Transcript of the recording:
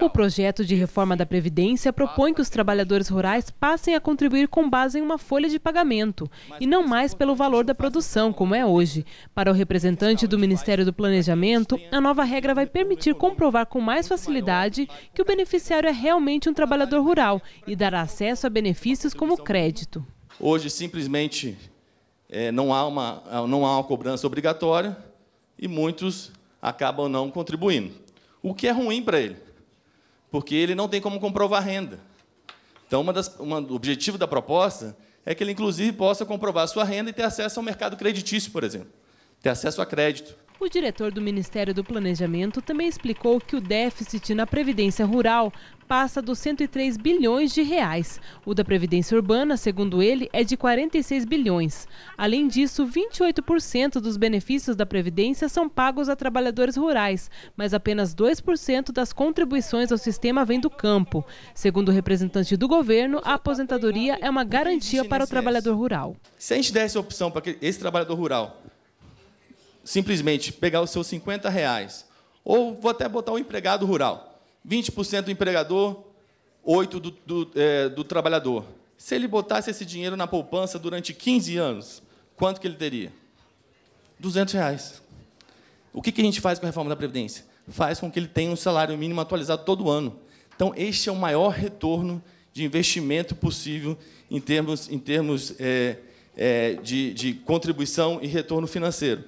O projeto de reforma da Previdência propõe que os trabalhadores rurais passem a contribuir com base em uma folha de pagamento e não mais pelo valor da produção, como é hoje. Para o representante do Ministério do Planejamento, a nova regra vai permitir comprovar com mais facilidade que o beneficiário é realmente um trabalhador rural e dar acesso a benefícios como crédito. Hoje, simplesmente, é, não, há uma, não há uma cobrança obrigatória e muitos acabam não contribuindo o que é ruim para ele, porque ele não tem como comprovar renda. Então, uma das, uma, o objetivo da proposta é que ele, inclusive, possa comprovar sua renda e ter acesso ao mercado creditício, por exemplo ter acesso a crédito. O diretor do Ministério do Planejamento também explicou que o déficit na Previdência Rural passa dos 103 bilhões de reais. O da Previdência Urbana, segundo ele, é de 46 bilhões. Além disso, 28% dos benefícios da Previdência são pagos a trabalhadores rurais, mas apenas 2% das contribuições ao sistema vem do campo. Segundo o representante do governo, a aposentadoria é uma garantia para o trabalhador rural. Se a gente der essa opção para esse trabalhador rural simplesmente pegar os seus 50 reais, ou vou até botar o um empregado rural, 20% do empregador, 8% do, do, é, do trabalhador. Se ele botasse esse dinheiro na poupança durante 15 anos, quanto que ele teria? 200 reais. O que, que a gente faz com a reforma da Previdência? Faz com que ele tenha um salário mínimo atualizado todo ano. Então, este é o maior retorno de investimento possível em termos, em termos é, é, de, de contribuição e retorno financeiro.